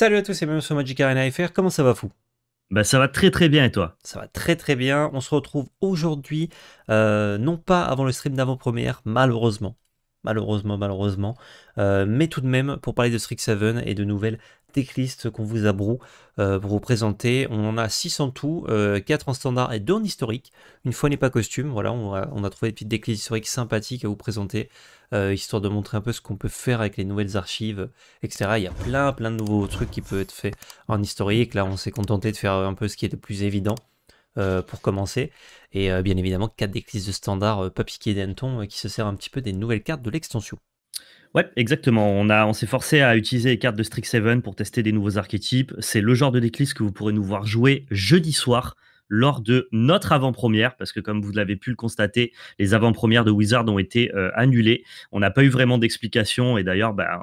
Salut à tous et bienvenue sur Magic Arena FR, comment ça va fou bah, ça va très très bien et toi Ça va très très bien, on se retrouve aujourd'hui, euh, non pas avant le stream d'avant-première, malheureusement, malheureusement, malheureusement. Euh, mais tout de même, pour parler de Strixhaven et de nouvelles decklists qu'on vous a euh, pour vous présenter, on en a 6 en tout, 4 euh, en standard et 2 en historique. Une fois n'est pas costume, voilà, on a, trouvé des petites decklists historiques sympathiques à vous présenter, euh, histoire de montrer un peu ce qu'on peut faire avec les nouvelles archives, etc. Il y a plein, plein de nouveaux trucs qui peuvent être faits en historique. Là, on s'est contenté de faire un peu ce qui est le plus évident. Euh, pour commencer. Et euh, bien évidemment, 4 decks de standard, euh, pas et denton, qui se sert un petit peu des nouvelles cartes de l'extension. Ouais, exactement. On, on s'est forcé à utiliser les cartes de Strict 7 pour tester des nouveaux archétypes. C'est le genre de décliste que vous pourrez nous voir jouer jeudi soir lors de notre avant-première, parce que comme vous l'avez pu le constater, les avant-premières de Wizard ont été annulées. On n'a pas eu vraiment d'explication, et d'ailleurs, ben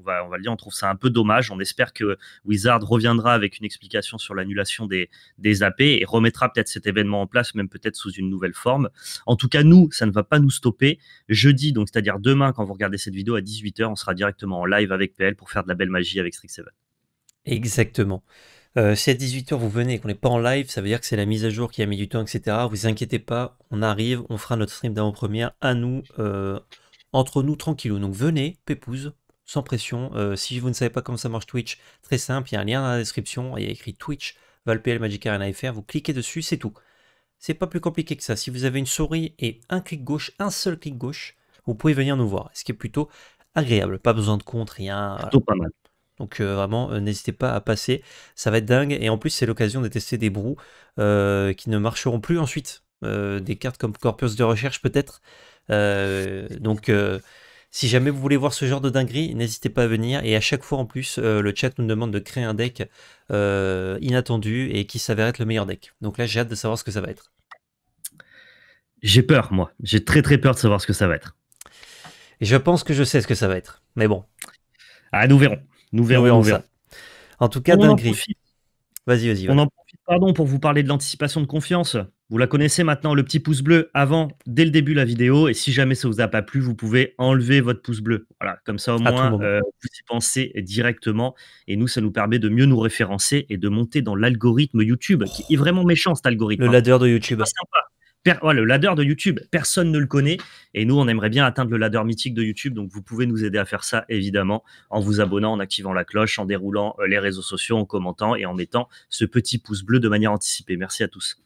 on, va, on va le dire, on trouve ça un peu dommage. On espère que Wizard reviendra avec une explication sur l'annulation des, des AP et remettra peut-être cet événement en place, même peut-être sous une nouvelle forme. En tout cas, nous, ça ne va pas nous stopper. Jeudi, donc c'est-à-dire demain, quand vous regardez cette vidéo à 18h, on sera directement en live avec PL pour faire de la belle magie avec Strix7. Exactement. Euh, si à 18h vous venez et qu'on n'est pas en live, ça veut dire que c'est la mise à jour qui a mis du temps, etc. Vous inquiétez pas, on arrive, on fera notre stream d'avant-première à nous, euh, entre nous tranquillou. Donc venez, pépouze, sans pression. Euh, si vous ne savez pas comment ça marche Twitch, très simple, il y a un lien dans la description, il y a écrit Twitch, ValPL, Magic Arena FR, vous cliquez dessus, c'est tout. C'est pas plus compliqué que ça. Si vous avez une souris et un clic gauche, un seul clic gauche, vous pouvez venir nous voir, ce qui est plutôt agréable. Pas besoin de compte, rien. Plutôt pas mal. Donc euh, vraiment, euh, n'hésitez pas à passer, ça va être dingue. Et en plus, c'est l'occasion de tester des brous qui ne marcheront plus ensuite. des cartes comme Corpus de recherche peut-être. donc si jamais vous voulez voir ce genre de dinguerie, n'hésitez pas à venir. Et à chaque fois en plus, euh, le chat nous demande de créer un deck euh, inattendu et qui s'avère être le meilleur deck. Donc là, j'ai hâte de savoir ce que ça va être. J'ai peur, moi. J'ai très très peur de savoir ce que ça va être. Et je pense que je sais ce que ça va être. Mais bon. Ah, nous verrons. Nous verrons, En tout cas, dinguerie. Vas-y, vas-y. On en profite, pardon, pour vous parler de l'anticipation de confiance. Vous la connaissez maintenant, le petit pouce bleu avant, dès le début de la vidéo. Et si jamais ça ne vous a pas plu, vous pouvez enlever votre pouce bleu. Voilà, comme ça au moins, euh, vous y pensez directement. Et nous, ça nous permet de mieux nous référencer et de monter dans l'algorithme YouTube, qui est vraiment méchant cet algorithme. Le hein. ladder de YouTube. C'est sympa. le ladder de YouTube, personne ne le connaît. Et nous, on aimerait bien atteindre le ladder mythique de YouTube. Donc, vous pouvez nous aider à faire ça, évidemment, en vous abonnant, en activant la cloche, en déroulant euh, les réseaux sociaux, en commentant et en mettant ce petit pouce bleu de manière anticipée. Merci à tous.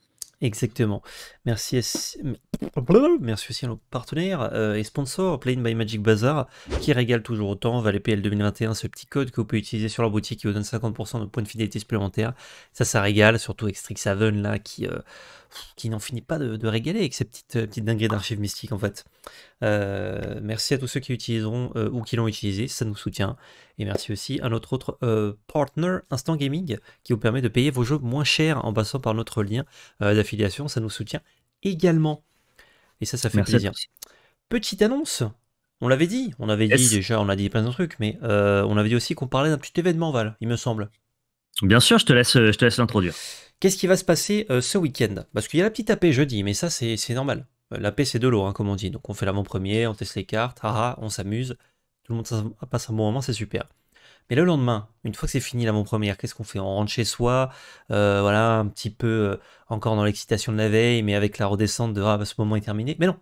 Exactement. Merci, merci aussi à nos partenaires euh, et sponsors, Played by Magic Bazaar, qui régale toujours autant. PL 2021, ce petit code que vous pouvez utiliser sur leur boutique qui vous donne 50% de points de fidélité supplémentaires. Ça, ça régale, surtout avec Strixhaven, là, qui, euh, qui n'en finit pas de, régaler avec ces petites, euh, petites dingueries d'archives mystiques, en fait. merci à tous ceux qui utiliseront ou qui l'ont utilisé, ça nous soutient. Et merci aussi à notre autre partner, Instant Gaming, qui vous permet de payer vos jeux moins cher, en passant par notre lien d'affiliation, ça nous soutient également. Et ça, ça fait plaisir. Petite annonce, on l'avait dit, on avait dit déjà, on a dit plein de trucs, mais euh, on avait dit aussi qu'on parlait d'un petit événement, Val, il me semble. Bien sûr, je te laisse, je te laisse l'introduire. Qu'est-ce qui va se passer euh, ce week-end Parce qu'il y a la petite AP jeudi, mais ça c'est normal. Euh, la paix c'est de l'eau, hein, comme on dit. Donc on fait l'avant-première, on teste les cartes, on s'amuse, tout le monde passe un bon moment, c'est super. Mais le lendemain, une fois que c'est fini la l'avant-première, qu'est-ce qu'on fait On rentre chez soi, euh, voilà, un petit peu euh, encore dans l'excitation de la veille, mais avec la redescente de ah, bah, ce moment est terminé. Mais non,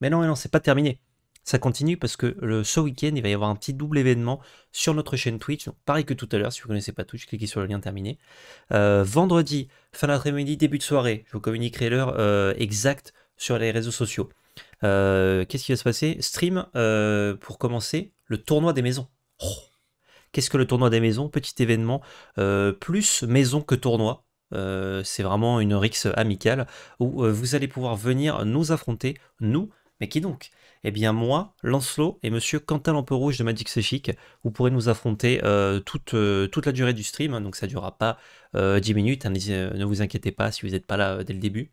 mais non, mais non, c'est pas terminé. Ça continue parce que ce week-end, il va y avoir un petit double événement sur notre chaîne Twitch. pareil que tout à l'heure, si vous ne connaissez pas Twitch, cliquez sur le lien terminé. Euh, vendredi, fin d'après-midi, début de soirée, je vous communiquerai l'heure exacte sur les réseaux sociaux. Qu'est-ce qui va se passer Stream pour commencer le tournoi des maisons. Oh Qu'est-ce que le tournoi des maisons Petit événement, euh, plus maison que tournoi. Euh, c'est vraiment une rixe amicale où euh, vous allez pouvoir venir nous affronter, nous, mais qui donc eh bien moi, Lancelot et monsieur Quentin Rouge de Magic C'est vous pourrez nous affronter toute, toute, la durée du stream, hein, donc ça durera pas 10 minutes, hein, ne vous inquiétez pas si vous n'êtes pas là dès le début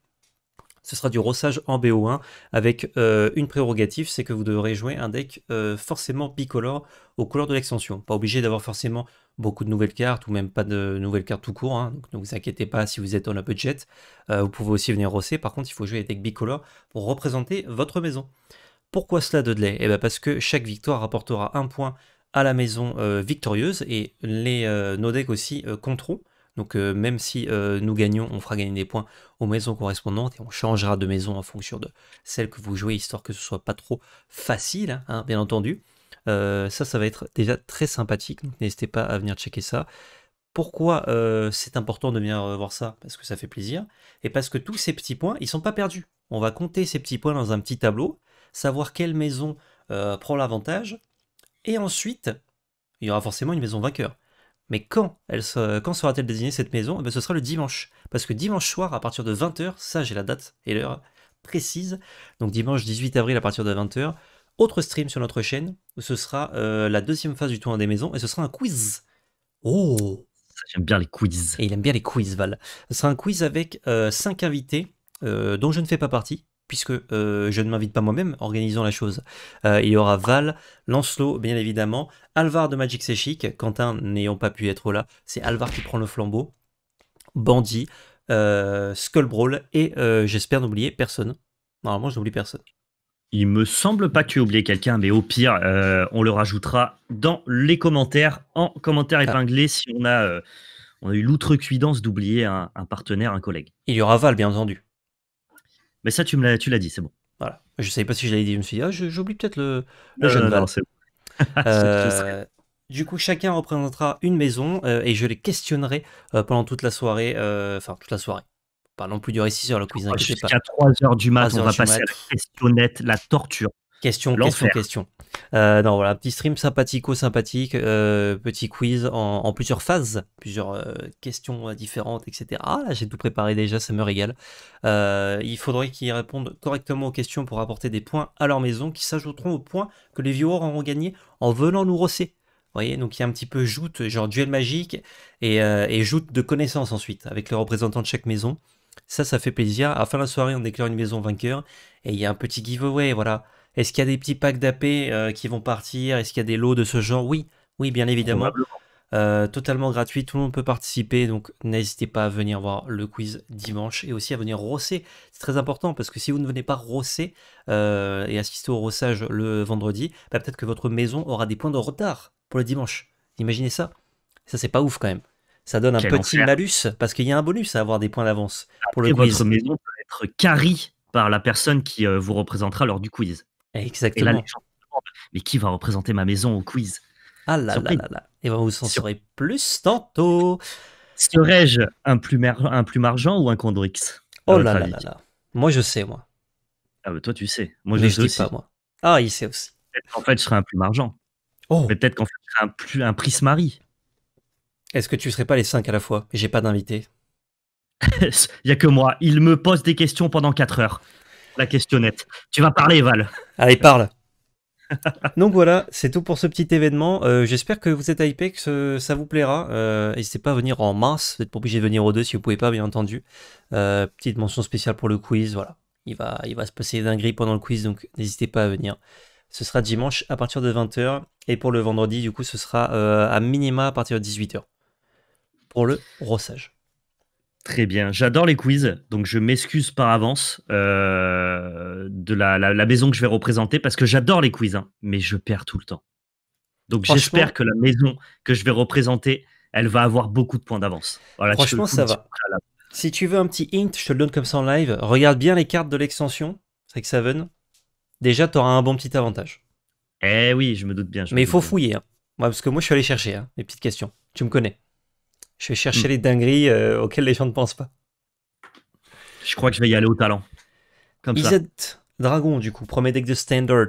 ce sera du rossage en BO1 avec euh, une prérogative, c'est que vous devrez jouer un deck euh, forcément bicolore aux couleurs de l'extension. Pas obligé d'avoir forcément beaucoup de nouvelles cartes ou même pas de nouvelles cartes tout court, hein, donc ne vous inquiétez pas si vous êtes en a budget. Euh, vous pouvez aussi venir rosser, par contre il faut jouer des decks bicolores pour représenter votre maison. Pourquoi cela Dudley Eh bien parce que chaque victoire rapportera un point à la maison victorieuse et les, nos decks aussi compteront. Donc euh, même si euh, nous gagnons, on fera gagner des points aux maisons correspondantes et on changera de maison en fonction de celle que vous jouez, histoire que ce soit pas trop facile, hein, hein, bien entendu. Euh, ça, ça va être déjà très sympathique, donc n'hésitez pas à venir checker ça. Pourquoi c'est important de venir voir ça Parce que ça fait plaisir, et parce que tous ces petits points, ils sont pas perdus. On va compter ces petits points dans un petit tableau, savoir quelle maison prend l'avantage, et ensuite, il y aura forcément une maison vainqueur. Mais quand, elle sera, quand sera-t-elle désignée cette maison eh ben, Ce sera le dimanche. Parce que dimanche soir, à partir de 20h, ça j'ai la date et l'heure précise, donc dimanche 18 avril à partir de 20h, autre stream sur notre chaîne, où ce sera euh, la deuxième phase du tournoi des maisons, et ce sera un quiz. Oh J'aime bien les quiz. Et il aime bien les quiz, Val. Ce sera un quiz avec 5 euh, invités, euh, dont je ne fais pas partie, puisque euh, je ne m'invite pas moi-même, organisons la chose. Euh, il y aura Val, Lancelot, bien évidemment, Alvar de Magic C'est Quentin n'ayant pas pu être là, c'est Alvar qui prend le flambeau, Bandit, euh, Skull Brawl, et j'espère n'oublier personne. Normalement, je n'oublie personne. Il me semble pas que tu oublié quelqu'un, mais au pire, on le rajoutera dans les commentaires, en commentaire ah. épinglé, si on a, on a eu l'outrecuidance d'oublier un partenaire, un collègue. Il y aura Val, bien entendu. Mais ça, tu me l'as, tu l'as dit, c'est bon. Voilà. Je savais pas si je l'avais dit. Ah, je me suis dit, ah, j'oublie peut-être le, jeune non, bon. Euh, du coup, chacun représentera une maison euh, et je les questionnerai euh, pendant toute la soirée. Enfin, toute la soirée. Pas non plus du récit sur la cuisine. Oh, jusqu'à 3 heures du mat, on va passer à la questionnette, la torture. Question, question, question. Euh, non, voilà, petit stream sympathico-sympathique, euh, petit quiz en, plusieurs phases, plusieurs euh, questions euh, différentes, etc. Ah, là, j'ai tout préparé déjà, ça me régale. il faudrait qu'ils répondent correctement aux questions pour apporter des points à leur maison qui s'ajouteront aux points que les viewers auront gagnés en venant nous rosser. Vous voyez, donc il y a un petit peu joute, genre duel magique, et, et joute de connaissances ensuite, avec les représentants de chaque maison. Ça, ça fait plaisir. À la fin de la soirée, on déclare une maison vainqueur, et il y a un petit giveaway, voilà. Est-ce qu'il y a des petits packs d'AP euh, qui vont partir Est-ce qu'il y a des lots de ce genre Oui, oui, bien évidemment. Euh, totalement gratuit, tout le monde peut participer, donc n'hésitez pas à venir voir le quiz dimanche et aussi à venir rosser. C'est très important parce que si vous ne venez pas rosser euh, et assister au rossage le vendredi, bah, peut-être que votre maison aura des points de retard pour le dimanche. Imaginez ça. Ça, c'est pas ouf quand même. Ça donne un petit malus parce qu'il y a un bonus à avoir des points d'avance pour le quiz. Votre maison peut être carrie par la personne qui vous représentera lors du quiz. Exactement. mais qui va représenter ma maison au quiz Ah là là là là. Et ben, vous en plus tantôt. Serais-je un plume, un argent ou un condrix Oh là là là là. Moi je sais moi. Ah bah toi tu sais. Moi je, sais pas moi. Ah il sait aussi. En fait je serais un plume argent. peut-être qu'en fait je serais un, plus, oh. un prismari. Est-ce que tu serais pas les cinq à la fois J'ai pas d'invité. il y a que moi. Il me pose des questions pendant quatre heures la questionnette. Tu vas parler, Val. Allez, parle. Donc voilà, c'est tout pour ce petit événement. Euh, j'espère que vous êtes hypé, que ça vous plaira. Euh, n'hésitez pas à venir en mars. Vous êtes pas obligé de venir au 2 si vous pouvez pas, bien entendu. Euh, petite mention spéciale pour le quiz. Voilà, il va, il va se passer dinguerie pendant le quiz, donc n'hésitez pas à venir. Ce sera dimanche à partir de 20h et pour le vendredi, du coup, ce sera à minima à partir de 18h pour le rossage. Très bien. J'adore les quiz, donc je m'excuse par avance euh, de la, maison que je vais représenter parce que j'adore les quiz, hein, mais je perds tout le temps. Donc j'espère que la maison que je vais représenter, elle va avoir beaucoup de points d'avance. Voilà, franchement, ça va. Si tu veux un petit hint, je te le donne comme ça en live. Regarde bien les cartes de l'extension Seven, Déjà, tu auras un bon petit avantage. Eh oui, je me doute bien. mais il faut fouiller. Hein. parce que moi, je suis allé chercher hein, les petites questions. Tu me connais. Je vais chercher hmm. les dingueries euh, auxquelles les gens ne pensent pas. Je crois que je vais y aller au talent. Comme Dragon, du coup, premier deck de standard.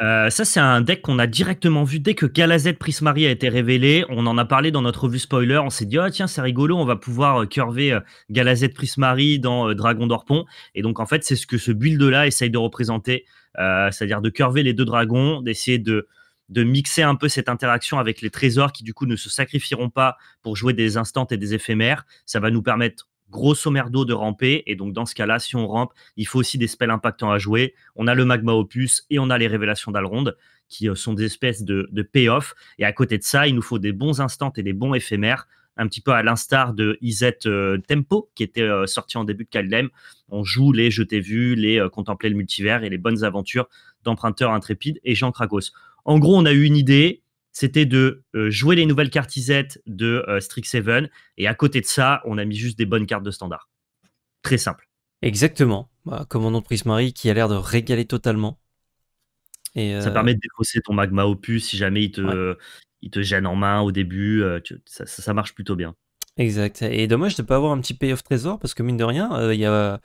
Euh, ça, c'est un deck qu'on a directement vu dès que Galazette Prismari a été révélé. On en a parlé dans notre vue spoiler. On s'est dit, oh, tiens, c'est rigolo, on va pouvoir euh, curver Galazette Prismari dans Dragon d'Orpon. Et donc, en fait, c'est ce que ce build-là essaye de représenter, c'est-à-dire de curver les deux dragons, d'essayer de de mixer un peu cette interaction avec les trésors qui du coup ne se sacrifieront pas pour jouer des instants et des éphémères. Ça va nous permettre grosso merdo de ramper. Et donc, dans ce cas-là, si on rampe, il faut aussi des spells impactants à jouer. On a le magma opus et on a les révélations d'Alrond, qui euh, sont des espèces de, de payoff. Et à côté de ça, il nous faut des bons instants et des bons éphémères, un petit peu à l'instar de Izet euh, Tempo, qui était euh, sorti en début de Kaldem. On joue les Je t'ai vu, les Contempler le multivers et les bonnes aventures d'emprunteurs intrépides et Jean Krakos. En gros, on a eu une idée, c'était de euh, jouer les nouvelles cartes IZ de 7 euh, et à côté de ça, on a mis juste des bonnes cartes de standard. Très simple. Exactement. Bah, commandant Prismarie qui a l'air de régaler totalement. Ça euh, permet de défausser ton magma opus si jamais il te, gêne en main au début. ça, marche plutôt bien. Exact. Et dommage de ne pas avoir un petit payoff trésor parce que mine de rien, il y a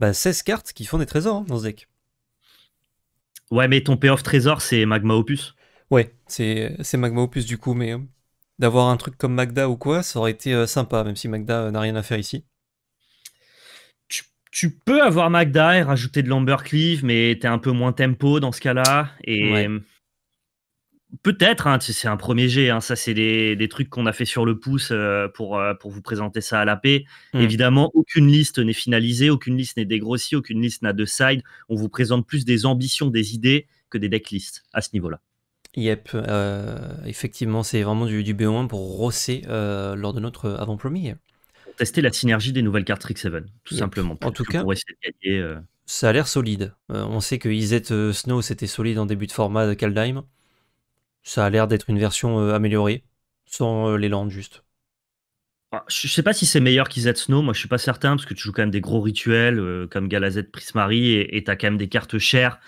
16 bah, cartes qui font des trésors hein, dans ce deck. Ouais, mais ton payoff trésor, c'est Magma Opus. Ouais, c'est Magma Opus du coup, mais euh, d'avoir un truc comme Magda ou quoi, ça aurait été euh, sympa, même si Magda euh, n'a rien à faire ici. Tu, peux avoir Magda et rajouter de l'Ambercleave, mais t'es un peu moins tempo dans ce cas-là peut-être, hein, c'est un premier jet, hein, ça c'est des, trucs qu'on a fait sur le pouce euh, euh, pour, vous présenter ça à la paix. Hmm. Évidemment, aucune liste n'est finalisée, aucune liste n'est dégrossie, aucune liste n'a de side. On vous présente plus des ambitions, des idées que des decklists à ce niveau-là. Yep, euh, effectivement, c'est vraiment du, du B1 pour rosser lors de notre avant-première. Tester la synergie des nouvelles cartes Trick 7, tout simplement. en tout cas, ça a l'air solide. on sait que isette Snow c'était solide en début de format de Kaldheim ça a l'air d'être une version euh, améliorée, sans euh, les landes juste. Ah, je sais pas si c'est meilleur qu'Izet Snow, moi je suis pas certain, parce que tu joues quand même des gros rituels euh, comme Galazet Prismari et tu as quand même des cartes chères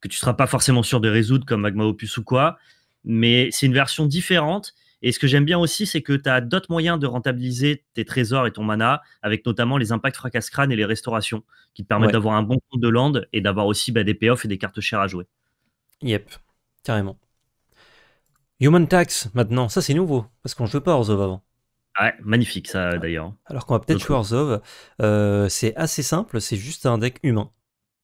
que tu seras pas forcément sûr de résoudre comme Magma Opus ou quoi. Mais c'est une version différente. Et ce que j'aime bien aussi, c'est que tu as d'autres moyens de rentabiliser tes trésors et ton mana, avec notamment les impacts fracas crâne et les restaurations, qui te permettent d'avoir un bon compte de land et d'avoir aussi bah, des payoffs et des cartes chères à jouer. Yep, carrément. Human Tax maintenant, ça c'est nouveau, parce qu'on ne jouait pas Orzhov avant. Ouais, magnifique ça d'ailleurs. Alors qu'on va peut-être jouer Orzhov. Euh, c'est assez simple, c'est juste un deck humain.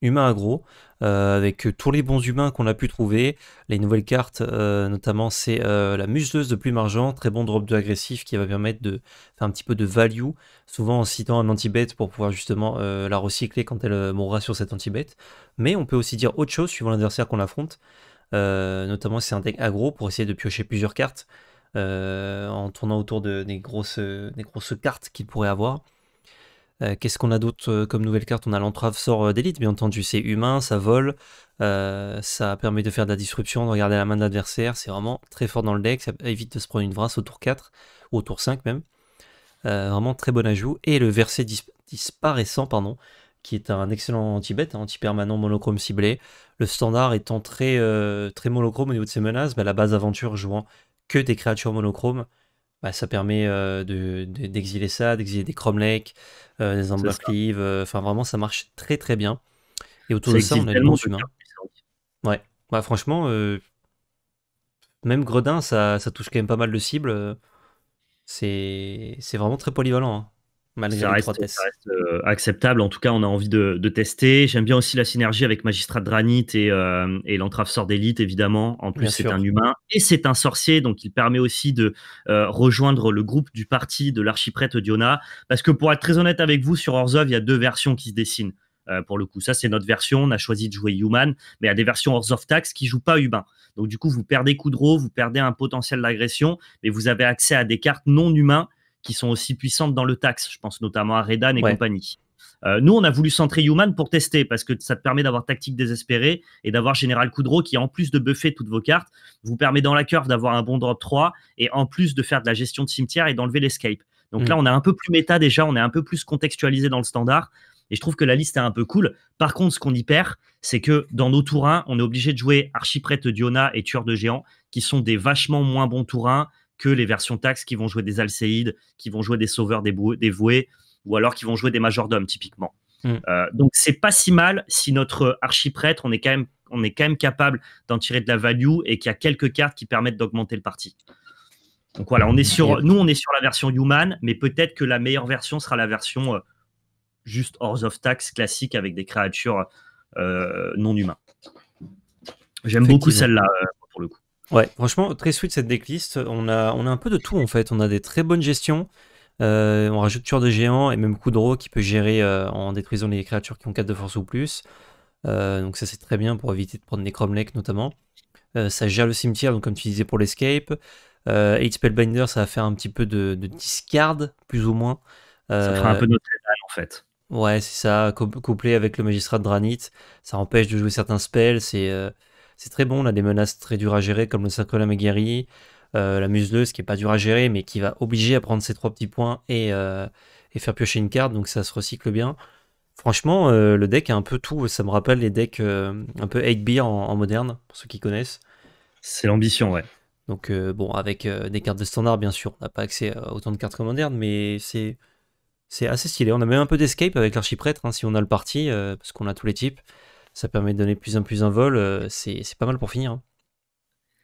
Humain agro, euh, avec tous les bons humains qu'on a pu trouver. Les nouvelles cartes, euh, notamment, c'est la museuse de plume argent, très bon drop de agressif qui va permettre de faire un petit peu de value, souvent en citant un anti-bête pour pouvoir justement la recycler quand elle mourra sur cet anti-bête. Mais on peut aussi dire autre chose suivant l'adversaire qu'on affronte. Euh, notamment c'est un deck aggro, pour essayer de piocher plusieurs cartes euh, en tournant autour de, des, grosses, euh, des grosses cartes qu'il pourrait avoir. Qu'est-ce qu'on a d'autre comme nouvelle carte On a l'entrave sort d'élite, bien entendu. C'est humain, ça vole, ça permet de faire de la disruption, de regarder la main de l'adversaire. C'est vraiment très fort dans le deck. Ça évite de se prendre une vrasse au tour 4 ou au tour 5 même. vraiment très bon ajout. Et le verset disparaissant, pardon, qui est un excellent anti-bête, hein, anti-permanent monochrome ciblé. Le standard étant très, euh, très monochrome au niveau de ses menaces, bah, la base aventure jouant que des créatures monochromes, bah, ça permet euh, d'exiler ça, d'exiler des Cromlech, euh, des Amber enfin vraiment ça marche très très bien. Et autour de ça, on a des bons humains. Ouais, bah, franchement, même Gredin, ça, touche quand même pas mal de cibles. C'est vraiment très polyvalent. Hein malgré les euh, acceptable. En tout cas, on a envie de, tester. J'aime bien aussi la synergie avec Magistrat Dranit euh, et, l'entrave sort d'élite, évidemment. En plus, c'est un humain et c'est un sorcier, donc il permet aussi de euh, rejoindre le groupe du parti de l'archiprêtre Diona. Parce que pour être très honnête avec vous, sur Orzhov, il y a deux versions qui se dessinent. pour le coup, ça c'est notre version. On a choisi de jouer Human, mais il y a des versions of Tax qui jouent pas humain. Donc du coup, vous perdez coup de Coudreau, vous perdez un potentiel d'agression, mais vous avez accès à des cartes non humains qui sont aussi puissantes dans le taxe. Je pense notamment à Redan et compagnie. Euh, nous, on a voulu centrer Human pour tester parce que ça te permet d'avoir tactique désespérée et d'avoir Général Coudreau qui, en plus de buffer toutes vos cartes, vous permet dans la curve d'avoir un bon drop 3 et en plus de faire de la gestion de cimetière et d'enlever l'escape. Donc là, mm. on est un peu plus méta déjà, on est un peu plus contextualisé dans le standard. Et je trouve que la liste est un peu cool. Par contre, ce qu'on y perd, c'est que dans nos tours 1, on est obligé de jouer Archiprêtre Diona et Tueur de Géant, qui sont des vachement moins bons tours 1 que les versions taxes qui vont jouer des alcéides, qui vont jouer des sauveurs des dévoués, ou alors qui vont jouer des majordomes typiquement. Mm. Euh, donc c'est pas si mal si notre archiprêtre, on est quand même, on est quand même capable d'en tirer de la value et qu'il y a quelques cartes qui permettent d'augmenter le parti. Donc voilà, on est sur, nous on est sur la version human, mais peut-être que la meilleure version sera la version euh, juste hors of tax classique avec des créatures euh, non humaines. J'aime beaucoup celle-là, Ouais, franchement, très sweet cette decklist. On a, on a un peu de tout en fait. On a des très bonnes gestions. Euh, on rajoute tueur de géant et même Kudro qui peut gérer euh, en détruisant les créatures qui ont 4 de force ou plus. Euh, donc ça c'est très bien pour éviter de prendre des cromlech notamment. ça gère le cimetière, donc comme tu disais pour l'escape. Euh, 8 Spellbinder, ça va faire un petit peu de, discard, plus ou moins. ça fera un peu en fait. Ouais, c'est ça, couplé avec le magistrat de Dranit. Ça empêche de jouer certains spells. C'est c'est très bon, on a des menaces très dures à gérer comme le Cercle à euh, la museleuse qui est pas dure à gérer mais qui va obliger à prendre ses trois petits points et, euh, faire piocher une carte, donc ça se recycle bien. Franchement, euh, le deck a un peu tout, ça me rappelle les decks euh, un peu 8 en, en moderne, pour ceux qui connaissent. C'est l'ambition, ouais. Donc bon, avec des cartes de standard, bien sûr, on n'a pas accès à autant de cartes que moderne, mais c'est assez stylé. On a même un peu d'escape avec l'archiprêtre, hein, si on a le parti, parce qu'on a tous les types ça permet de donner plus en plus un vol. Euh, c'est pas mal pour finir. Hein.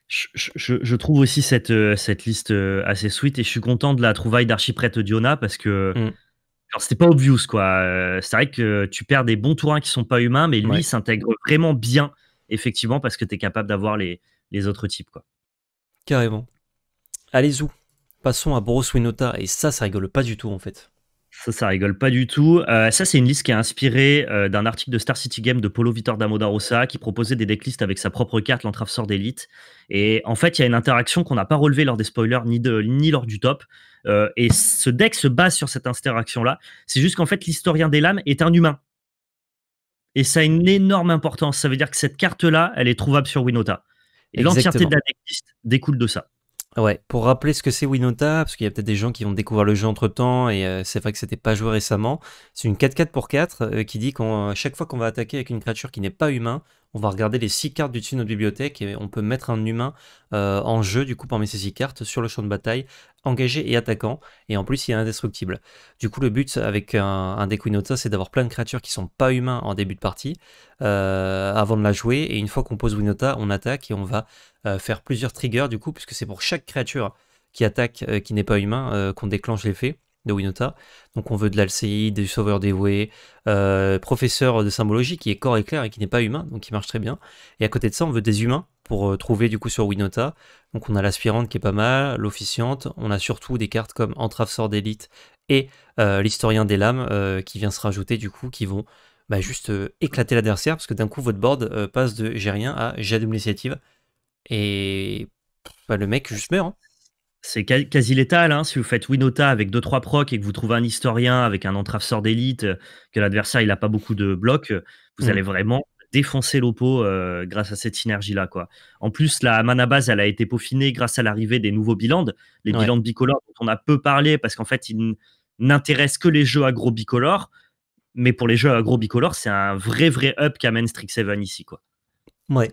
Je, trouve aussi cette, euh, cette liste euh, assez sweet et je suis content de la trouvaille d'archiprêtre Diona parce que mm. c'était pas obvious quoi. C'est vrai que tu perds des bons tourins qui sont pas humains, mais lui il s'intègre vraiment bien effectivement parce que tu es capable d'avoir les, les, autres types quoi. Carrément. Allez-y. Passons à Boros Winota et ça, ça rigole pas du tout en fait. Ça, ça rigole pas du tout. Euh, ça, c'est une liste qui est inspirée euh, d'un article de Star City Game de Polo Vitor Damodarosa qui proposait des decklists avec sa propre carte, l'entrave sort d'élite. Et en fait, il y a une interaction qu'on n'a pas relevée lors des spoilers ni, de, ni lors du top. Euh, et ce deck se base sur cette interaction-là. C'est juste qu'en fait, l'historien des lames est un humain. Et ça a une énorme importance. Ça veut dire que cette carte-là, elle est trouvable sur Winota. Et l'entièreté de la decklist découle de ça. Ouais, pour rappeler ce que c'est Winota, parce qu'il y a peut-être des gens qui vont découvrir le jeu entre temps, et euh, c'est vrai que c'était pas joué récemment, c'est une 4-4 pour 4 euh, qui dit qu'à euh, chaque fois qu'on va attaquer avec une créature qui n'est pas humain, on va regarder les 6 cartes du dessus de notre bibliothèque et on peut mettre un humain euh, en jeu du coup parmi ces 6 cartes sur le champ de bataille, engagé et attaquant, et en plus il est indestructible. Du coup le but avec un, deck Winota c'est d'avoir plein de créatures qui sont pas humains en début de partie, euh, avant de la jouer, et une fois qu'on pose Winota, on attaque et on va euh, faire plusieurs triggers du coup, puisque c'est pour chaque créature qui attaque, qui n'est pas humain, qu'on déclenche l'effet de Winota. Donc on veut de l'Alci, du Sauveur dévoué, euh, professeur de symbologie qui est corps et clair et qui n'est pas humain, donc qui marche très bien. Et à côté de ça, on veut des humains pour euh, trouver du coup sur Winota. Donc on a l'aspirante qui est pas mal, l'officiante, on a surtout des cartes comme Entrave Sort d'élite et euh, l'historien des lames qui vient se rajouter du coup, qui vont bah, juste éclater l'adversaire parce que d'un coup votre board passe de j'ai rien à j'ai de l'initiative. Et bah, le mec juste meurt. Hein. C'est quasi létal. Hein, si vous faites Winota avec 2-3 procs et que vous trouvez un historien avec un sort d'élite, euh, que l'adversaire n'a pas beaucoup de blocs, euh, vous mm. allez vraiment défoncer l'Oppo euh, grâce à cette synergie-là. quoi. En plus, la mana base, elle a été peaufinée grâce à l'arrivée des nouveaux bilans, les bilans bicolores dont on a peu parlé parce qu'en fait, ils n'intéressent que les jeux agro bicolores. Mais pour les jeux agro bicolores, c'est un vrai, vrai up qu'amène Strix 7 ici. quoi. Ouais,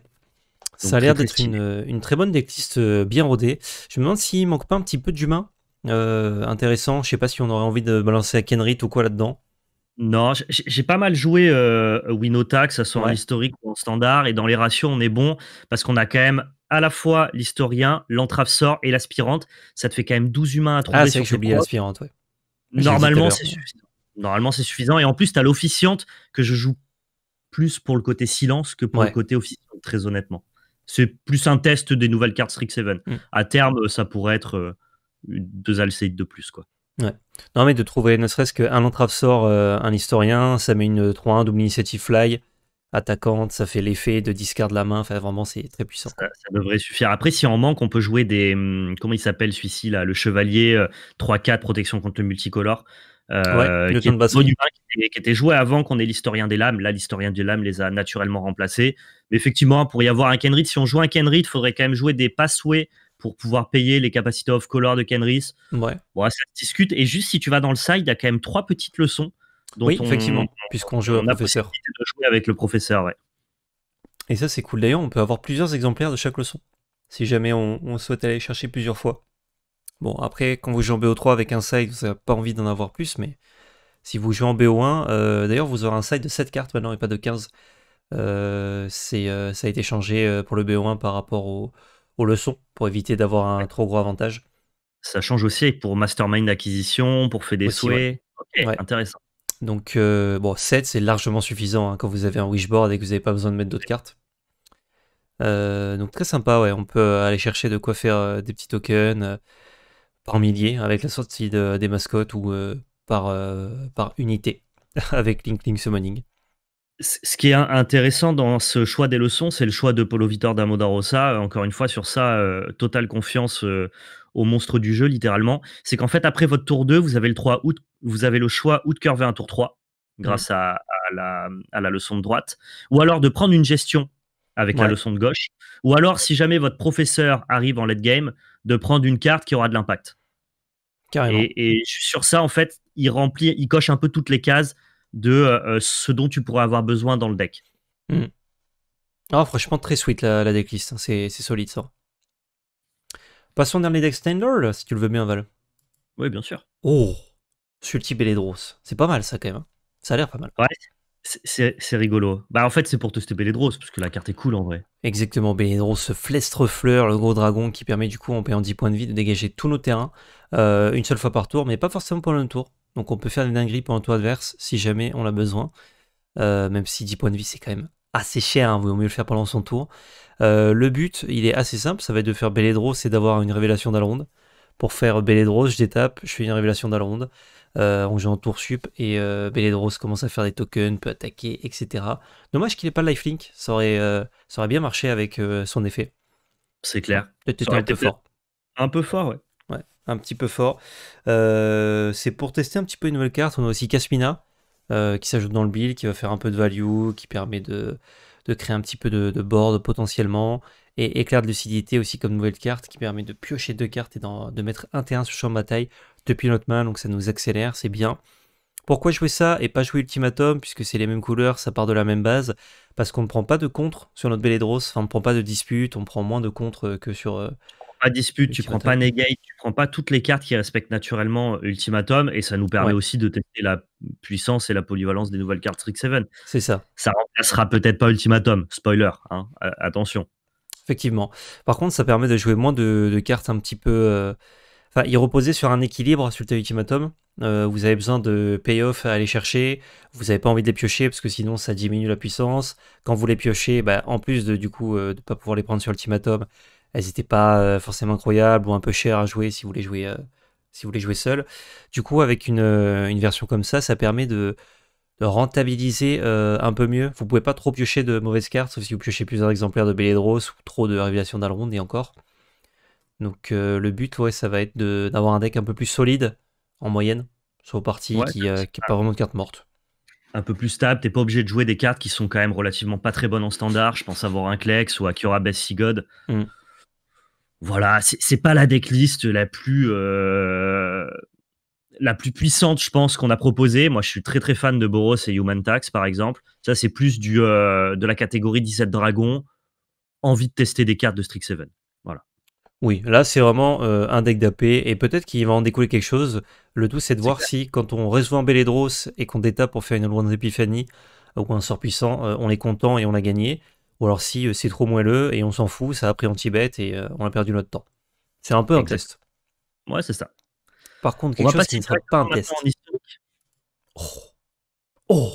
ça a l'air d'être euh, une, très bonne decklist euh, bien rodée. Je me demande s'il manque pas un petit peu d'humain euh, intéressant. Je sais pas si on aurait envie de balancer à Kenrit ou quoi là-dedans. Non, j'ai pas mal joué euh, Winota, que ce soit en historique ou en standard, et dans les ratios, on est bon parce qu'on a quand même à la fois l'historien, l'entrave sort et l'aspirante. Ça te fait quand même 12 humains à ah, trouver. Ah, c'est que j'ai oublié l'aspirante, Normalement, c'est suffisant. Normalement, c'est suffisant. Et en plus, tu as l'officiante que je joue plus pour le côté silence que pour le côté officiant, très honnêtement. C'est plus un test des nouvelles cartes Strix 7. Mm. À terme, euh, ça pourrait être euh, deux Alcéides de plus, quoi. Ouais. Non, mais de trouver ne serait-ce qu'un entrave sort, euh, un historien, ça met une 3-1, double initiative fly, attaquante, ça fait l'effet de discard de la main, enfin vraiment c'est très puissant. Ça, devrait suffire. Après, si en manque, on peut jouer des. Hum, comment il s'appelle celui-ci là Le chevalier 3-4, protection contre le multicolore euh, qui, qui, était, joué avant qu'on ait l'historien des lames. Là, l'historien des lames les a naturellement remplacés. Mais effectivement, pour y avoir un Kenrit, si on joue un Kenrit, il faudrait quand même jouer des passways pour pouvoir payer les capacités off-color de Kenrith Ouais. Bon, ça se discute. Et juste si tu vas dans le side, il y a quand même trois petites leçons. Dont oui, on, effectivement, puisqu'on joue on professeur. jouer avec le professeur, ouais. Et ça, c'est cool. D'ailleurs, on peut avoir plusieurs exemplaires de chaque leçon, si jamais on, on souhaite aller chercher plusieurs fois. Bon, après, quand vous jouez en BO3 avec un side, vous n'avez pas envie d'en avoir plus, mais si vous jouez en BO1, euh, d'ailleurs, vous aurez un side de 7 cartes maintenant et pas de 15. Euh, c'est, euh, ça a été changé pour le BO1 par rapport aux leçons, pour éviter d'avoir un trop gros avantage. Ça change aussi pour Mastermind acquisition, pour faire des souhaits. Ok, intéressant. Donc, bon, 7, c'est largement suffisant hein, quand vous avez un wishboard et que vous n'avez pas besoin de mettre d'autres cartes. donc, très sympa, ouais. On peut aller chercher de quoi faire des petits tokens par milliers avec la sortie des mascottes ou euh, par, euh, par unité avec Link Link Summoning. Ce qui est intéressant dans ce choix des leçons, c'est le choix de Polo Vitor d'Amodarosa. Euh, encore une fois, sur ça, totale confiance au monstre du jeu, littéralement. C'est qu'en fait, après votre tour 2, vous avez le, 3 août, vous avez le choix ou de curver un tour 3 mhm. grâce à, à, la, à la leçon de droite, ou alors de prendre une gestion avec la leçon de gauche. Ou alors, si jamais votre professeur arrive en late game, de prendre une carte qui aura de l'impact. Carrément. Et, sur ça, en fait, il remplit, il coche un peu toutes les cases de euh, euh, ce dont tu pourrais avoir besoin dans le deck. Hmm. Ah, franchement, très sweet la, la decklist. Hein. C'est solide ça. Passons au dernier deck standard, si tu le veux bien, Val. Oui, bien sûr. Oh, Sulti Beledros. C'est pas mal ça quand même. Hein. Ça a l'air pas mal. Ouais, c'est rigolo. Bah en fait c'est pour tester Beledros parce que la carte est cool en vrai. Exactement, Beledros, ce flestre fleur, le gros dragon qui permet du coup en payant 10 points de vie de dégager tous nos terrains euh, une seule fois par tour, mais pas forcément pendant le tour. Donc on peut faire des dingueries pendant le tour adverse si jamais on l'a besoin. Euh, même si 10 points de vie c'est quand même assez cher, vous hein, vaut mieux le faire pendant son tour. Euh, le but, il est assez simple, ça va être de faire Beledros, c'est d'avoir une révélation d'Alronde pour faire Belledros, je détape, je fais une révélation d'Alonde. Euh, on joue en tour sup et euh, commence à faire des tokens, peut attaquer, etc. Dommage qu'il n'ait pas le lifelink, ça aurait, euh, ça aurait bien marché avec euh, son effet. C'est clair. un peu fort. Un peu fort, ouais. Ouais, un petit peu fort. C'est pour tester un petit peu une nouvelle carte. On a aussi Casmina qui s'ajoute dans le build, qui va faire un peu de value, qui permet de, créer un petit peu de, de board potentiellement et éclair de lucidité aussi comme nouvelle carte qui permet de piocher deux cartes et de mettre un terrain sur champ de bataille depuis notre main, donc ça nous accélère, c'est bien. Pourquoi jouer ça et pas jouer Ultimatum, puisque c'est les mêmes couleurs, ça part de la même base Parce qu'on ne prend pas de contre sur notre Belédros, enfin on ne prend pas de dispute, on prend moins de contre euh, que sur... Euh, pas dispute, tu prends pas negate, tu prends pas toutes les cartes qui respectent naturellement euh, Ultimatum, et ça nous permet aussi de tester la puissance et la polyvalence des nouvelles cartes Trick 7. C'est ça. Ça remplacera peut-être pas Ultimatum, spoiler, hein, attention. Effectivement. Par contre, ça permet de jouer moins de, cartes un petit peu. Euh, enfin, il reposait sur un équilibre sur le Ultimatum. Euh, vous avez besoin de payoff à aller chercher. Vous n'avez pas envie de les piocher parce que sinon ça diminue la puissance. Quand vous les piochez, bah, en plus de du coup euh, pas pouvoir les prendre sur l'ultimatum, elles n'étaient pas forcément incroyables ou un peu chères à jouer si vous les jouez si vous seul. Du coup, avec une version comme ça, ça permet de rentabiliser euh, un peu mieux. Vous pouvez pas trop piocher de mauvaises cartes, sauf si vous piochez plusieurs exemplaires de Bélédros ou trop de révélations d'Alrond et encore. Donc euh, le but, ouais, ça va être d'avoir un deck un peu plus solide en moyenne sur vos parties, qui n'ont euh, pas vraiment de cartes mortes. Un peu plus stable, t'es pas obligé de jouer des cartes qui sont quand même relativement pas très bonnes en standard. Je pense avoir un Clex ou Akira Best Sigod. Mm. Voilà, Voilà, c'est pas la decklist la plus la plus puissante, je pense, qu'on a proposée. Moi, je suis très très fan de Boros et Human Tax, par exemple. Ça, c'est plus du, euh, de la catégorie 17 dragons, envie de tester des cartes de Strix 7. Voilà. Oui, là, c'est vraiment euh, un deck d'AP et peut-être qu'il va en découler quelque chose. Le tout, c'est de voir si, quand on reçoit un et qu'on détape pour faire une loi d'épiphanie euh, ou un sort puissant, on est content et on a gagné. Ou alors si c'est trop moelleux et on s'en fout, ça a pris anti Tibet et on a perdu notre temps. C'est un peu un test. Ouais, c'est ça. Par contre, va chose qui ne pas un test. Oh. Oh.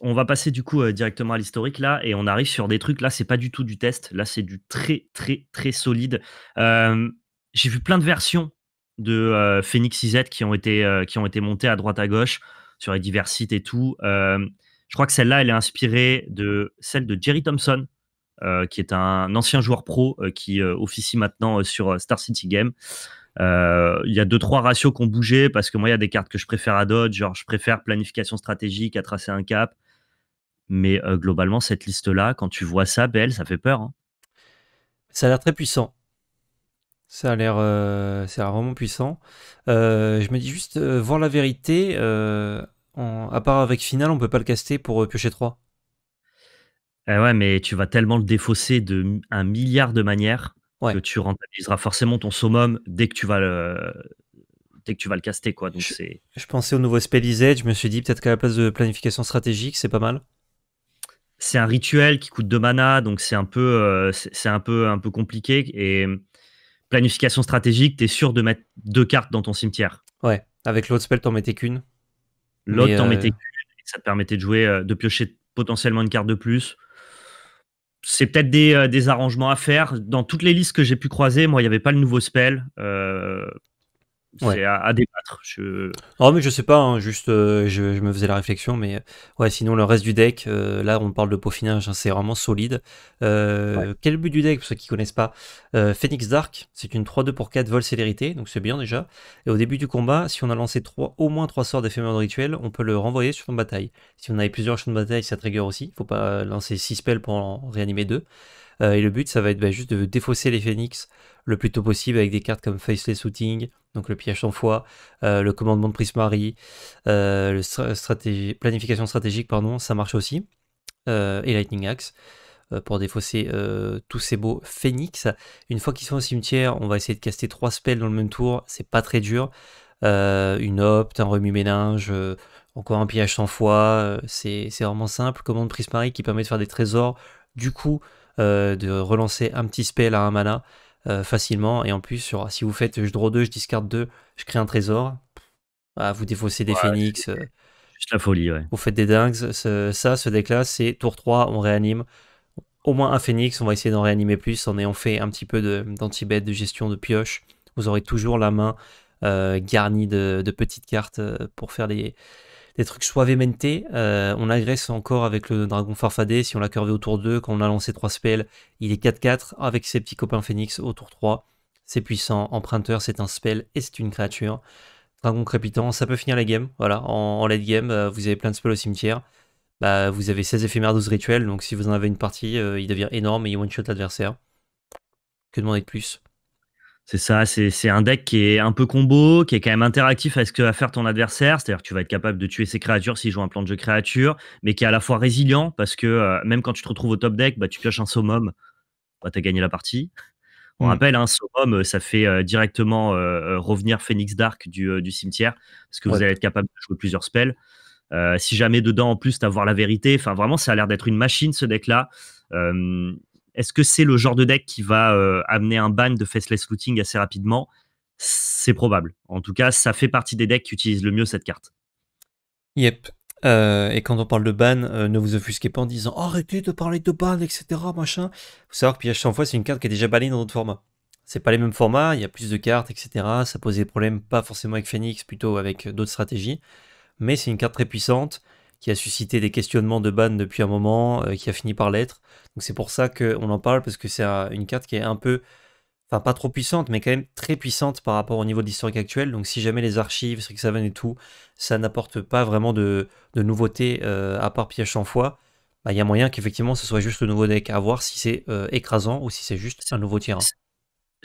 On va passer du coup euh, directement à l'historique là et on arrive sur des trucs là, c'est pas du tout du test, là c'est du très très très solide. Euh, j'ai vu plein de versions de euh, Phoenix Z qui ont été qui ont été montées à droite à gauche sur les divers sites et tout. je crois que celle-là, elle est inspirée de celle de Jerry Thompson, qui est un ancien joueur pro qui officie maintenant sur Star City Game. Euh, il y a deux, trois ratios qui ont bougé parce que moi, il y a des cartes que je préfère à d'autres. Genre, je préfère planification stratégique à tracer un cap. Mais euh, globalement, cette liste-là, quand tu vois ça, belle, ça fait peur. Hein. Ça a l'air très puissant. Ça a l'air, c'est euh, vraiment puissant. je me dis juste, voir la vérité, à part avec Final, on peut pas le caster pour piocher 3. Eh ouais, mais tu vas tellement le défausser de un milliard de manières que tu rentabiliseras forcément ton summum dès que tu vas le, dès que tu vas le caster. Quoi. Donc, je, je pensais au nouveau Spell je me suis dit peut-être qu'à la place de planification stratégique, c'est pas mal. C'est un rituel qui coûte 2 mana, donc c'est un peu, euh, c'est un peu, un peu compliqué. Et planification stratégique, tu es sûr de mettre deux cartes dans ton cimetière. Ouais, avec l'autre spell, t'en mettais qu'une. L'autre, t'en euh, mettais qu'une, ça te permettait de jouer, euh, de piocher potentiellement une carte de plus c'est peut-être des, euh, des, arrangements à faire. Dans toutes les listes que j'ai pu croiser, moi, il n'y avait pas le nouveau spell. Euh, c'est à, débattre. Je... Non, oh, mais je sais pas, hein, juste euh, je, me faisais la réflexion, mais euh, ouais, sinon le reste du deck, euh, là on parle de peaufinage, hein, c'est vraiment solide. Quel but du deck, pour ceux qui connaissent pas Phoenix Dark, c'est une 3-2 pour 4 vol célérité, donc c'est bien déjà. Et au début du combat, si on a lancé trois au moins 3 sorts d'éphémère de rituel, on peut le renvoyer sur une bataille. Si on avait plusieurs champs de bataille, ça trigger aussi, faut pas lancer 6 spells pour en réanimer 2. Euh, et le but, ça va être bah, juste de défausser les phénix le plus tôt possible avec des cartes comme Faceless Shooting, donc le pillage sans foi, euh, le commandement de Prismari, euh, le planification stratégique, pardon, ça marche aussi, et Lightning Axe pour défausser tous ces beaux phénix. Une fois qu'ils sont au cimetière, on va essayer de caster trois spells dans le même tour, c'est pas très dur. une opte, un remue-ménage, encore un pillage sans foi, c'est vraiment simple. Commande Prismari qui permet de faire des trésors. Du coup, euh, de relancer un petit spell à un mana euh, facilement. Et en plus, si vous faites je draw 2, je discarde 2, je crée un trésor, ah, vous défaussez des phoenix. Euh. la folie, ouais. Vous faites des dingues. ça, ce deck-là, c'est tour 3, on réanime au moins un phénix On va essayer d'en réanimer plus en ayant fait un petit peu danti bet de, gestion de pioche. Vous aurez toujours la main garnie de, de, petites cartes pour faire les, des trucs suavemente. Euh, on agresse encore avec le dragon farfadé. Si on l'a curvé autour tour 2, quand on a lancé 3 spells, il est 4-4 avec ses petits copains phoenix au tour 3. C'est puissant. Emprunteur, c'est un spell et c'est une créature. Dragon crépitant, ça peut finir la game. Voilà, en, late game, euh, vous avez plein de spells au cimetière. Bah, vous avez 16 éphémères 12 rituels, donc si vous en avez une partie, euh, il devient énorme et il one-shot l'adversaire. Que demander de plus c'est ça, c'est un deck qui est un peu combo, qui est quand même interactif à ce que va faire ton adversaire, c'est-à-dire que tu vas être capable de tuer ses créatures s'il joue un plan de jeu créature, mais qui est à la fois résilient, parce que euh, même quand tu te retrouves au top deck, bah, tu pioches un summum, bah, tu as gagné la partie. On mm. rappelle, un hein, ça fait euh, directement revenir Phoenix Dark du, cimetière, parce que vous allez être capable de jouer plusieurs spells. si jamais dedans, en plus, tu voir la vérité, enfin vraiment, ça a l'air d'être une machine ce deck-là. Est-ce que c'est le genre de deck qui va euh, amener un ban de Faceless Looting assez rapidement C'est probable. En tout cas, ça fait partie des decks qui utilisent le mieux cette carte. Yep. Euh, et quand on parle de ban, euh, ne vous offusquez pas en disant arrêtez de parler de ban, etc. Machin. Faut savoir que ph 100 fois, c'est une carte qui est déjà balayée dans d'autres formats. C'est pas les mêmes formats, il y a plus de cartes, etc. Ça pose des problèmes, pas forcément avec Phoenix, plutôt avec d'autres stratégies. Mais c'est une carte très puissante qui a suscité des questionnements de ban depuis un moment, euh, qui a fini par l'être. Donc c'est pour ça qu'on en parle, parce que c'est une carte qui est un peu, enfin pas trop puissante, mais quand même très puissante par rapport au niveau de l'historique actuel. Donc si jamais les archives, Strixhaven et tout, ça n'apporte pas vraiment de, nouveautés euh, à part piège sans foi, bah, il y a moyen qu'effectivement ce soit juste le nouveau deck, à voir si c'est euh, écrasant ou si c'est juste un nouveau terrain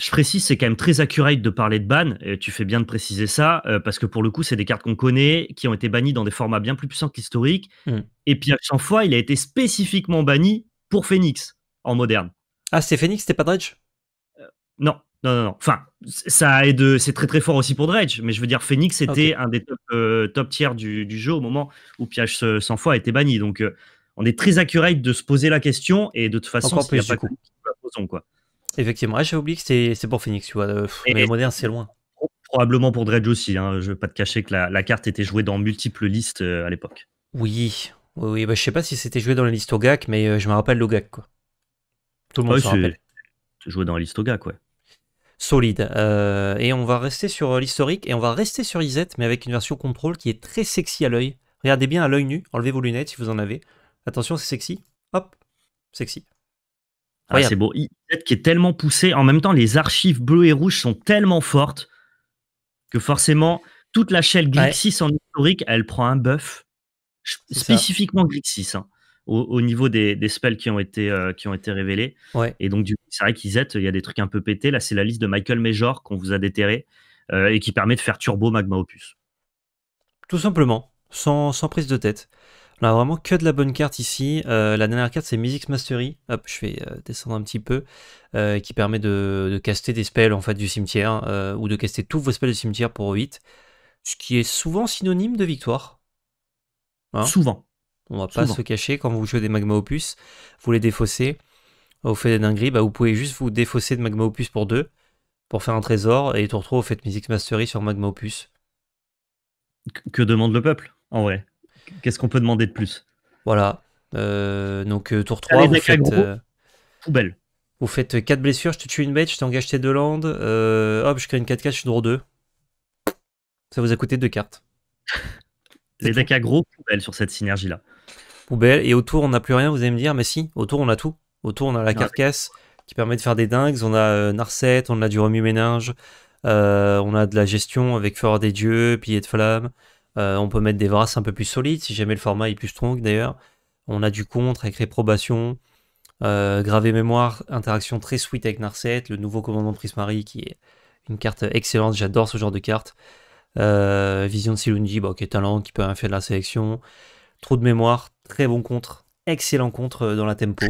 je précise, c'est quand même très accurate de parler de ban. tu fais bien de préciser ça, euh, parce que pour le coup, c'est des cartes qu'on connaît, qui ont été bannies dans des formats bien plus puissants qu'historiques. Mm. Et puis 100 fois, il a été spécifiquement banni pour Phoenix en moderne. Ah, c'est Phoenix, c'était pas Dredge euh, Non, non, non, non. Enfin, ça aide, c'est très très fort aussi pour Dredge, mais je veux dire, Phoenix était un des top, euh, tiers du, jeu au moment où Piage 100 fois a été banni. Donc on est très accurate de se poser la question et de toute façon, il a pas de coup. Bah, quoi. Effectivement, ah, j'ai oublié que c'est pour Phoenix, tu euh, mais le modernes, c'est loin. Probablement pour Dredge aussi. Hein. Je ne veux pas te cacher que la, carte était jouée dans multiples listes euh, à l'époque. Oui, oui, bah, je sais pas si c'était joué dans la liste GAC mais euh, je me rappelle le quoi. Tout le monde ah se rappelle. Joué dans la liste Ogak, quoi. Solide. et on va rester sur l'historique et on va rester sur Isette, mais avec une version contrôle qui est très sexy à l'œil. Regardez bien à l'œil nu, enlevez vos lunettes si vous en avez. Attention, c'est sexy. Hop, sexy. Ah, c'est beau. qui est tellement poussé. En même temps, les archives bleues et rouges sont tellement fortes que forcément, toute la chaîne Glixis en historique, elle prend un buff. Spécifiquement Glixis hein, au, niveau des, spells qui ont été, euh, qui ont été révélés. Et donc, c'est vrai qu'IZ, il y a des trucs un peu pétés. Là, c'est la liste de Michael Major qu'on vous a déterré euh, et qui permet de faire turbo Magma Opus. Tout simplement, sans, sans prise de tête. On a vraiment que de la bonne carte ici. Euh, la dernière carte, c'est Music Mastery. Hop, je vais euh, descendre un petit peu. Euh, qui permet de, caster des spells en fait, du cimetière. ou de caster tous vos spells du cimetière pour 8. Ce qui est souvent synonyme de victoire. Hein souvent. On va pas se cacher. Quand vous jouez des Magma Opus, vous les défaussez. Au fait des dingueries, bah, vous pouvez juste vous défausser de Magma Opus pour 2. Pour faire un trésor. Et vous trop au fait Music Mastery sur Magma Opus. Que demande le peuple, en vrai Qu'est-ce qu'on peut demander de plus Voilà. Euh, donc, euh, tour 3, vous faites, euh, poubelle. Vous faites 4 blessures, je te tue une bête, je t'engage tes deux landes. hop, je crée une 4 4 je suis draw 2. Ça vous a coûté 2 cartes. Les decks gros, poubelle sur cette synergie-là. Poubelle, et autour on n'a plus rien, vous allez me dire, mais si, autour on a tout. Autour on a la carcasse qui permet de faire des dingues, on a Narset, on a du remue-ménage, on a de la gestion avec Fort des Dieux, Pilier de Flamme. Euh, on peut mettre des Vras un peu plus solides, si jamais le format est plus strong d'ailleurs. On a du contre avec réprobation, euh, gravé mémoire, interaction très sweet avec Narset, le nouveau commandant Prismarie qui est une carte excellente, j'adore ce genre de carte. Euh, Vision de Silunji, qui bah, est talent, qui peut faire de la sélection. trop de mémoire, très bon contre, excellent contre dans la tempo.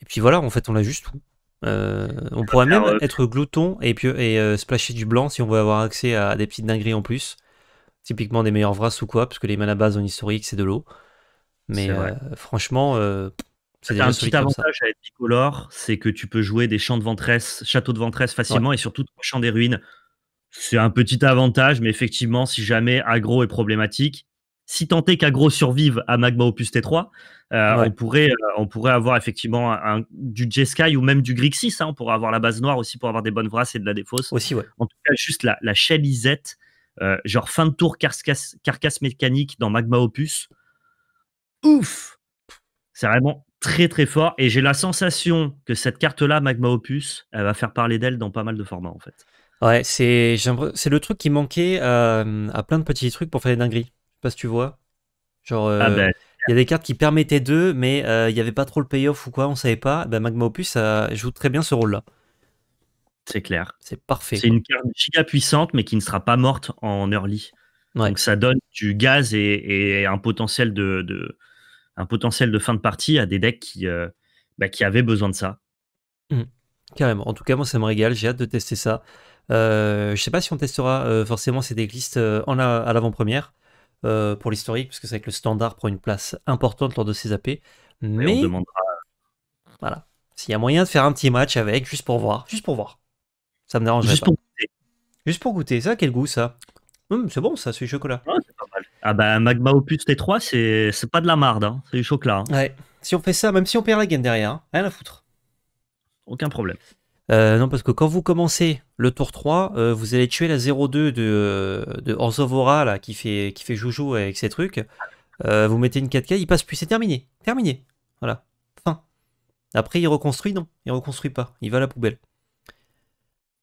Et puis voilà, en fait, on a juste tout. on pourrait même être glouton et, et splasher du blanc si on veut avoir accès à des petites dingueries en plus typiquement des meilleurs Vras ou quoi, parce que les mana base en historique, c'est de l'eau. Mais euh, franchement, euh, c'est un petit avantage être Bicolore, c'est que tu peux jouer des champs de ventresse, Château de ventresse facilement et surtout champ des ruines. C'est un petit avantage, mais effectivement, si jamais Agro est problématique, si tenter qu'agro survive à Magma Opus T3, euh, on, pourrait, on pourrait avoir effectivement un, du Jeskai ou même du Grixis. Hein, on pourrait avoir la base noire aussi pour avoir des bonnes brasses et de la défausse. Aussi, ouais. En tout cas, juste la, la isette euh, genre fin de tour carcasse, mécanique dans Magma Opus. Ouf C'est vraiment très très fort et j'ai la sensation que cette carte-là, Magma Opus, elle va faire parler d'elle dans pas mal de formats en fait. Ouais, c'est, le truc qui manquait euh, à plein de petits trucs pour faire des dingueries. Je sais pas si tu vois. Genre, euh, ah ben, il y a des cartes qui permettaient d'eux, mais il n'y avait pas trop le payoff ou quoi, on savait pas. Ben, Magma Opus, joue très bien ce rôle-là. C'est clair. C'est parfait. C'est une carte giga puissante, mais qui ne sera pas morte en early. Donc ça donne du gaz et, un, potentiel de, un potentiel de fin de partie à des decks qui, euh, bah, avaient besoin de ça. Mmh. Carrément. En tout cas, moi, ça me régale. J'ai hâte de tester ça. Euh, je sais pas si on testera euh, forcément ces decklists euh, en à l'avant-première pour l'historique, parce que c'est vrai que le standard prend une place importante lors de ces AP. Mais on demandera. Voilà. S'il y a moyen de faire un petit match avec, juste pour voir. Juste pour voir. Ça me dérange Juste pour goûter. Juste pour goûter. Ça, quel goût ça hum, C'est bon ça, c'est du chocolat. Ah ben, Magma Opus T3, c'est, pas de la marde, hein. c'est du chocolat. Hein. Ouais. Si on fait ça, même si on perd la game derrière, hein, rien à foutre. Aucun problème. Euh, non, parce que quand vous commencez le tour 3, euh, vous allez tuer la 0-2 de, euh, de Orzovora là, qui, fait, qui fait joujou avec ses trucs. vous mettez une 4K, il passe plus, c'est terminé. Terminé. Voilà. Fin. Après, il reconstruit, non. Il reconstruit pas. Il va à la poubelle.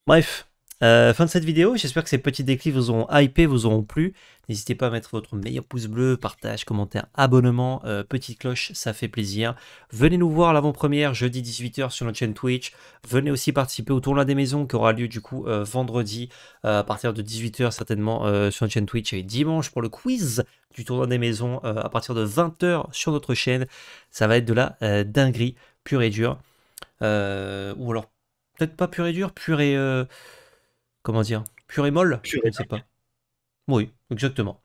Bref, euh, fin de cette vidéo, j'espère que ces petits déclics vous auront hypé, vous auront plu. N'hésitez pas à mettre votre meilleur pouce bleu, partage, commentaire, abonnement, euh, petite cloche, ça fait plaisir. Venez nous voir l'avant-première jeudi 18h sur notre chaîne Twitch. Venez aussi participer au tournoi des maisons qui aura lieu du coup euh, vendredi à partir de 18h certainement sur notre chaîne Twitch et dimanche pour le quiz du tournoi des maisons à partir de 20h sur notre chaîne. Ça va être de la dinguerie pure et dure. ou alors Peut-être pas pur et dur, pur et. Euh, comment dire Pur et molle Je ne sais pas. Oui, exactement.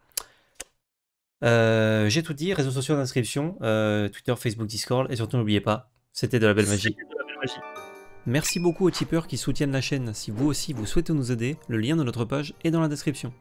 Euh, j'ai tout dit réseaux sociaux d'inscription, euh, Twitter, Facebook, Discord, et surtout n'oubliez pas, c'était De la belle magie. Merci beaucoup aux tipeurs qui soutiennent la chaîne. Si vous aussi vous souhaitez nous aider, le lien de notre page est dans la description.